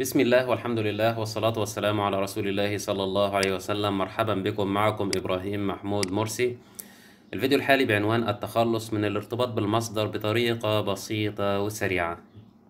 بسم الله والحمد لله والصلاة والسلام على رسول الله صلى الله عليه وسلم مرحبا بكم معكم إبراهيم محمود مرسي الفيديو الحالي بعنوان التخلص من الارتباط بالمصدر بطريقة بسيطة وسريعة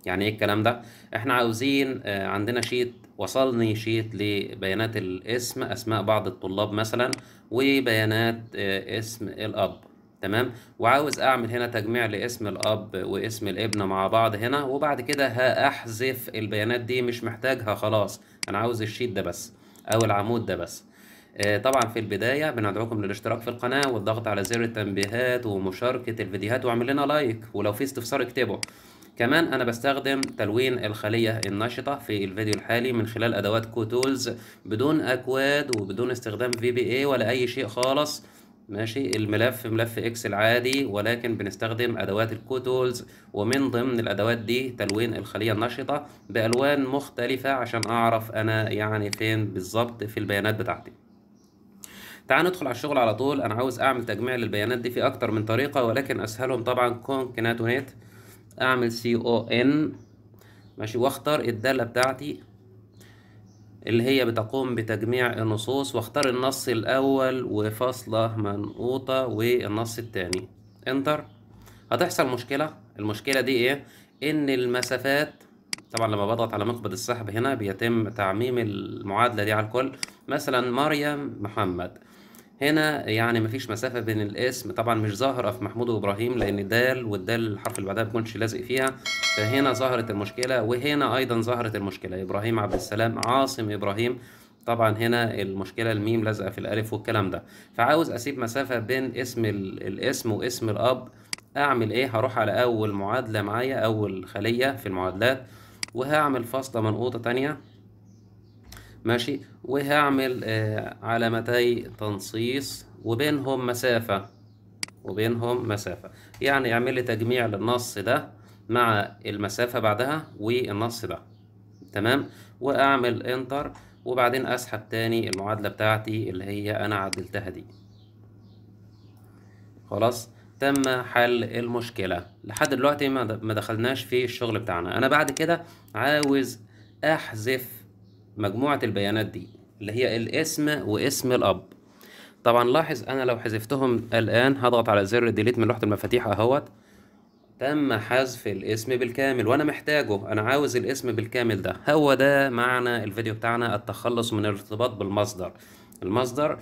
يعني ايه الكلام ده؟ احنا عاوزين عندنا شيت وصلني شيت لبيانات الاسم اسماء بعض الطلاب مثلا وبيانات اسم الاب تمام وعاوز اعمل هنا تجميع لاسم الاب واسم الابن مع بعض هنا وبعد كده هاحذف البيانات دي مش محتاجها خلاص انا عاوز الشيت ده بس او العمود ده بس آه، طبعا في البداية بندعوكم للاشتراك في القناة والضغط على زر التنبيهات ومشاركة الفيديوهات واعمل لنا لايك ولو في استفسار اكتبه كمان انا بستخدم تلوين الخلية النشطة في الفيديو الحالي من خلال ادوات كوتولز بدون اكواد وبدون استخدام في بي اي ولا اي شيء خالص ماشي الملف ملف اكسل عادي ولكن بنستخدم ادوات الكو تولز ومن ضمن الادوات دي تلوين الخليه النشطه بالوان مختلفه عشان اعرف انا يعني فين بالظبط في البيانات بتاعتي تعال ندخل على الشغل على طول انا عاوز اعمل تجميع للبيانات دي في اكتر من طريقه ولكن اسهلهم طبعا كونكناتونيت اعمل سي او ان ماشي واختار الداله بتاعتي اللي هي بتقوم بتجميع النصوص واختار النص الأول وفاصلة منقوطة والنص التاني انتر هتحصل مشكلة المشكلة دي ايه ان المسافات طبعا لما بضغط على مقبض السحب هنا بيتم تعميم المعادلة دي على الكل مثلا مريم محمد هنا يعني مفيش مسافة بين الاسم طبعا مش ظاهرة في محمود وإبراهيم لأن دال والدال الحرف اللي بعدها بيكونش لازق فيها فهنا ظهرت المشكلة وهنا أيضا ظهرت المشكلة إبراهيم عبد السلام عاصم إبراهيم طبعا هنا المشكلة الميم لازقة في الألف والكلام ده فعاوز أسيب مسافة بين اسم الاسم واسم الأب أعمل إيه هروح على أول معادلة معايا أول خلية في المعادلات وهعمل فاصلة منقوطة تانية ماشي وهعمل آه، علامتي تنصيص وبينهم مسافة وبينهم مسافة يعني اعمل لي تجميع للنص ده مع المسافة بعدها والنص ده تمام واعمل انتر وبعدين اسحب تاني المعادلة بتاعتي اللي هي انا عدلتها دي خلاص تم حل المشكلة لحد دلوقتي ما دخلناش في الشغل بتاعنا انا بعد كده عاوز احذف مجموعة البيانات دي اللي هي الاسم واسم الأب طبعا لاحظ أنا لو حذفتهم الآن هضغط على زر ديليت من لوحة المفاتيح أهوت تم حذف الاسم بالكامل وأنا محتاجه أنا عاوز الاسم بالكامل ده هو ده معنى الفيديو بتاعنا التخلص من الارتباط بالمصدر المصدر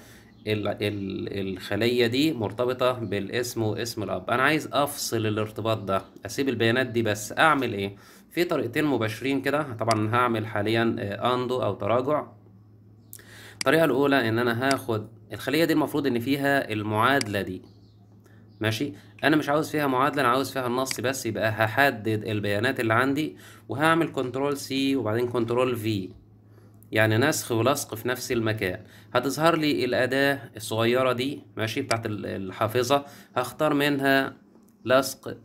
الخلية دي مرتبطة بالاسم واسم الأب أنا عايز أفصل الارتباط ده أسيب البيانات دي بس أعمل إيه؟ في طريقتين مباشرين كده طبعا هعمل حاليا اندو آه، او تراجع الطريقه الاولى ان انا هاخد الخليه دي المفروض ان فيها المعادله دي ماشي انا مش عاوز فيها معادله انا عاوز فيها النص بس يبقى هحدد البيانات اللي عندي وهعمل كنترول سي وبعدين كنترول في يعني نسخ ولصق في نفس المكان هتظهر لي الأداة الصغيرة دي ماشي بتاعت الحافظة هختار منها لصق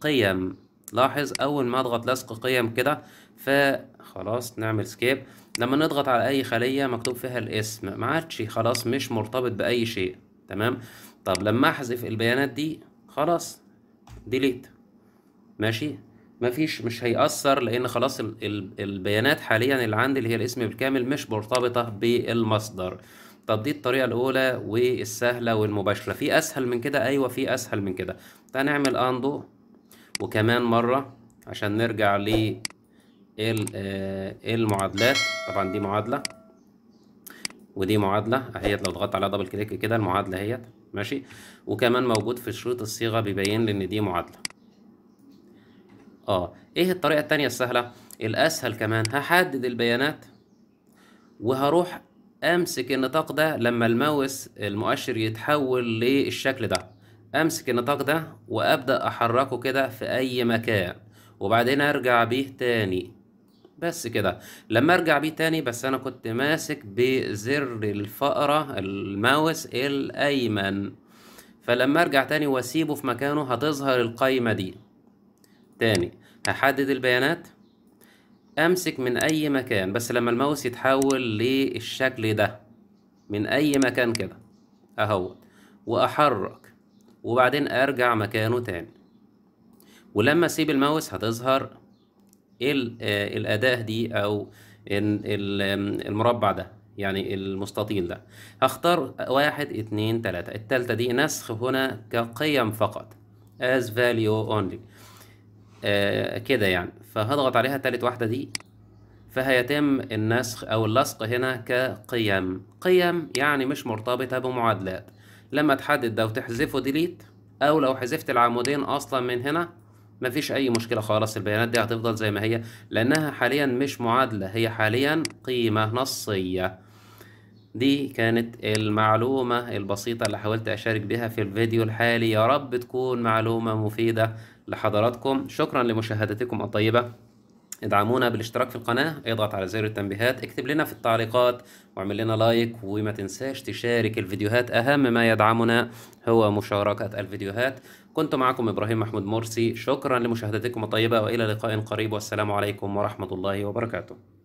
قيم لاحظ اول ما اضغط لصق قيم كده فخلاص نعمل سكيب لما نضغط على اي خلية مكتوب فيها الاسم ما عادش خلاص مش مرتبط باي شيء تمام طب لما احذف البيانات دي خلاص ديليت ماشي مفيش مش هيأثر لأن خلاص البيانات حاليا اللي عندي اللي هي الاسم بالكامل مش مرتبطة بالمصدر طب دي الطريقة الأولى والسهلة والمباشرة في أسهل من كده أيوة في أسهل من كده هنعمل أندو وكمان مرة عشان نرجع ل المعادلات آه، طبعا دي معادلة ودي معادلة اهيت لو ضغطت عليها دبل كليك كده المعادلة اهيت ماشي وكمان موجود في شريط الصيغة بيبين لي ان دي معادلة اه ايه الطريقة التانية السهلة الاسهل كمان هحدد البيانات وهروح امسك النطاق ده لما الماوس المؤشر يتحول للشكل ده امسك النطاق ده وابدا احركه كده في اي مكان وبعدين ارجع بيه تاني بس كده لما ارجع بيه تاني بس انا كنت ماسك بزر الفأرة الماوس الايمن فلما ارجع تاني واسيبه في مكانه هتظهر القايمة دي تاني هحدد البيانات امسك من اي مكان بس لما الماوس يتحول للشكل ده من اي مكان كده اهو واحرك وبعدين ارجع مكانه تاني ولما اسيب الماوس هتظهر آه، الاداة دي او المربع ده يعني المستطيل ده هختار واحد اتنين تلاتة التالتة دي نسخ هنا كقيم فقط as value only آه كده يعني فهضغط عليها تالت واحدة دي فهيتم النسخ أو اللصق هنا كقيم قيم يعني مش مرتبطة بمعادلات لما تحدد ده وتحذفه ديليت او لو حذفت العمودين اصلا من هنا مفيش اي مشكله خالص البيانات دي هتفضل زي ما هي لانها حاليا مش معادله هي حاليا قيمه نصيه دي كانت المعلومة البسيطة اللي حاولت أشارك بها في الفيديو الحالي يا رب تكون معلومة مفيدة لحضراتكم شكرا لمشاهدتكم الطيبة ادعمونا بالاشتراك في القناة اضغط على زر التنبيهات اكتب لنا في التعليقات واعمل لنا لايك وما تنساش تشارك الفيديوهات أهم ما يدعمنا هو مشاركة الفيديوهات كنت معكم إبراهيم محمود مرسي شكرا لمشاهدتكم الطيبة وإلى لقاء قريب والسلام عليكم ورحمة الله وبركاته